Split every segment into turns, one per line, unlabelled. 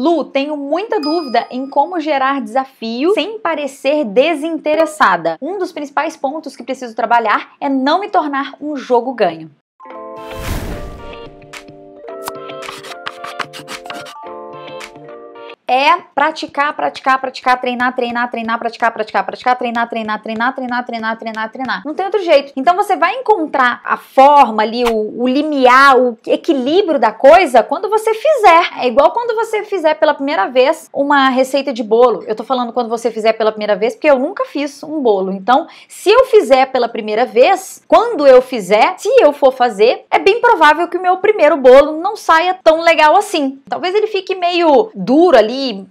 Lu, tenho muita dúvida em como gerar desafio sem parecer desinteressada. Um dos principais pontos que preciso trabalhar é não me tornar um jogo ganho. é praticar, praticar, praticar, treinar, treinar, treinar, praticar, praticar, praticar, treinar, treinar, treinar, treinar, treinar, treinar, treinar. Não tem outro jeito. Então você vai encontrar a forma ali, o, o limiar, o equilíbrio da coisa quando você fizer. É igual quando você fizer pela primeira vez uma receita de bolo. Eu tô falando quando você fizer pela primeira vez, porque eu nunca fiz um bolo. Então, se eu fizer pela primeira vez, quando eu fizer, se eu for fazer, é bem provável que o meu primeiro bolo não saia tão legal assim. Talvez ele fique meio duro ali, ahí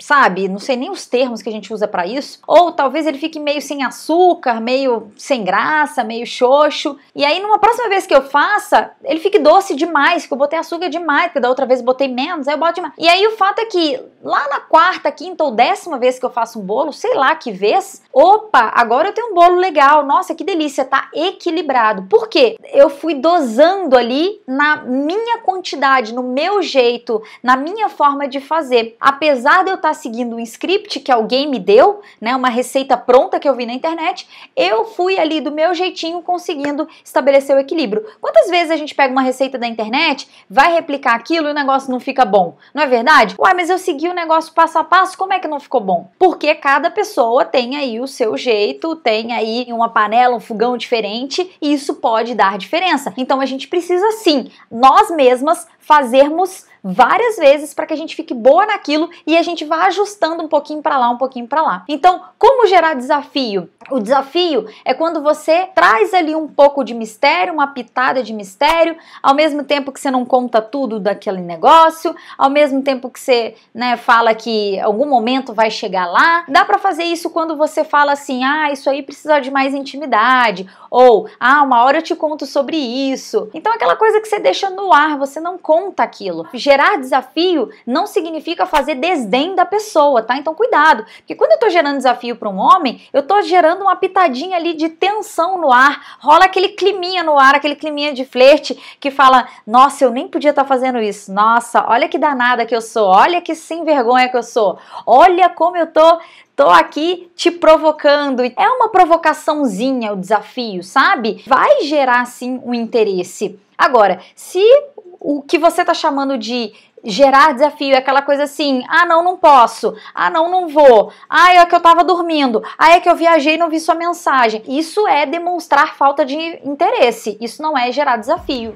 sabe, não sei nem os termos que a gente usa para isso, ou talvez ele fique meio sem açúcar, meio sem graça, meio xoxo. E aí numa próxima vez que eu faça, ele fique doce demais, que eu botei açúcar demais, porque da outra vez botei menos, aí eu boto demais. E aí o fato é que lá na quarta, quinta ou décima vez que eu faço um bolo, sei lá que vez, opa, agora eu tenho um bolo legal, nossa, que delícia, tá equilibrado. Por quê? Eu fui dosando ali na minha quantidade, no meu jeito, na minha forma de fazer. Apesar de eu estar tá seguindo um script que alguém me deu, né, uma receita pronta que eu vi na internet, eu fui ali do meu jeitinho conseguindo estabelecer o equilíbrio. Quantas vezes a gente pega uma receita da internet, vai replicar aquilo e o negócio não fica bom? Não é verdade? Uai, mas eu segui o negócio passo a passo, como é que não ficou bom? Porque cada pessoa tem aí o seu jeito, tem aí uma panela, um fogão diferente e isso pode dar diferença. Então a gente precisa sim, nós mesmas fazermos várias vezes para que a gente fique boa naquilo e a gente vá ajustando um pouquinho para lá, um pouquinho para lá. Então, como gerar desafio? O desafio é quando você traz ali um pouco de mistério, uma pitada de mistério, ao mesmo tempo que você não conta tudo daquele negócio, ao mesmo tempo que você, né, fala que algum momento vai chegar lá. Dá para fazer isso quando você fala assim: "Ah, isso aí precisa de mais intimidade", ou "Ah, uma hora eu te conto sobre isso". Então aquela coisa que você deixa no ar, você não conta aquilo. Gera Gerar desafio não significa fazer desdém da pessoa, tá? Então cuidado, porque quando eu tô gerando desafio para um homem, eu tô gerando uma pitadinha ali de tensão no ar, rola aquele climinha no ar, aquele climinha de flerte que fala: "Nossa, eu nem podia estar tá fazendo isso. Nossa, olha que danada que eu sou. Olha que sem vergonha que eu sou. Olha como eu tô Tô aqui te provocando. É uma provocaçãozinha o desafio, sabe? Vai gerar sim um interesse. Agora, se o que você está chamando de gerar desafio é aquela coisa assim: ah, não, não posso, ah, não, não vou, ah, é que eu estava dormindo, ah, é que eu viajei e não vi sua mensagem. Isso é demonstrar falta de interesse, isso não é gerar desafio.